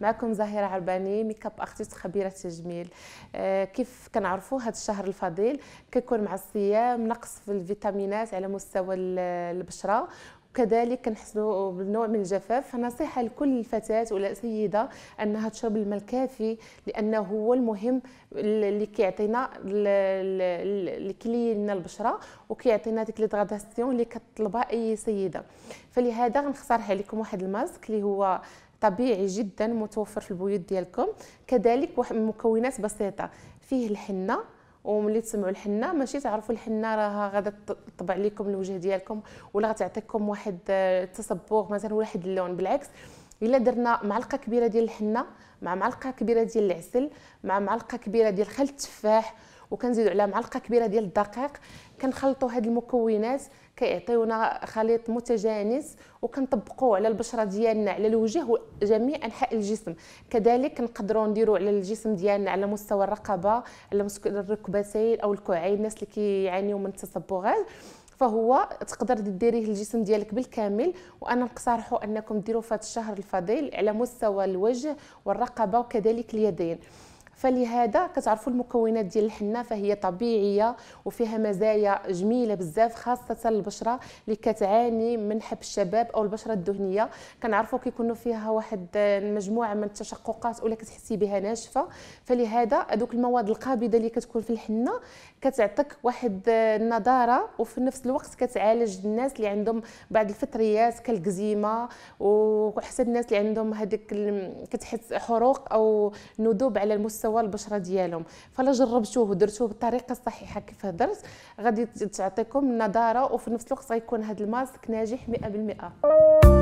معكم زهيرة عرباني ميك اب خبيرة تجميل آه كيف كنعرفوا هذا الشهر الفضيل كيكون مع الصيام نقص في الفيتامينات على مستوى البشرة كذلك كنحسنوا بالنوع من الجفاف فنصيحه لكل فتاه ولا سيده انها تشرب الماء الكافي لانه هو المهم اللي كيعطينا اللي كيلين البشره وكيعطينا ديك ليدغاداسيون اللي كطلبها اي سيده فلهذا غنختارها عليكم واحد الماسك اللي هو طبيعي جدا متوفر في البيوت ديالكم كذلك واحد المكونات بسيطه فيه الحنه وملي تسمعوا الحنه ماشي تعرفوا الحنه راها غادا تطبع لكم الوجه ديالكم ولا غتعطيكم واحد آه، التصبغ مثلا واحد اللون بالعكس الا درنا معلقه كبيره ديال الحنه مع معلقه كبيره ديال العسل مع معلقه كبيره ديال خل التفاح وكنزيدوا عليها معلقه كبيره ديال الدقيق كنخلطوا هاد المكونات كيعطيونا خليط متجانس وكنطبقوه على البشره ديالنا على الوجه وجميع انحاء الجسم كذلك نقدروا نديروا على الجسم ديالنا على مستوى الرقبه على مستوى الركبتين او الكوعين الناس اللي كيعانيوا من التصبغات فهو تقدر ديريه الجسم ديالك بالكامل وانا نقترحوا انكم ديروا في الشهر الفضيل على مستوى الوجه والرقبه وكذلك اليدين فلهذا كتعرفوا المكونات ديال الحنه فهي طبيعيه وفيها مزايا جميله بزاف خاصه البشره اللي كتعاني من حب الشباب او البشره الدهنيه كنعرفوا كيكونوا فيها واحد المجموعه من التشققات ولا كتحسي بها ناشفه فلهذا هذوك المواد القابضه اللي كتكون في الحنه كتعطيك واحد النضاره وفي نفس الوقت كتعالج الناس اللي عندهم بعض الفطريات كالكزيما وحتى الناس اللي عندهم هذيك كتحس حروق او ندوب على المستوى مستوى البشره ديالهم فلا جربتوه ودرتوه بالطريقه الصحيحه كيف درت غادي تعطيكم نضاره وفي نفس الوقت غيكون هذا الماسك ناجح 100%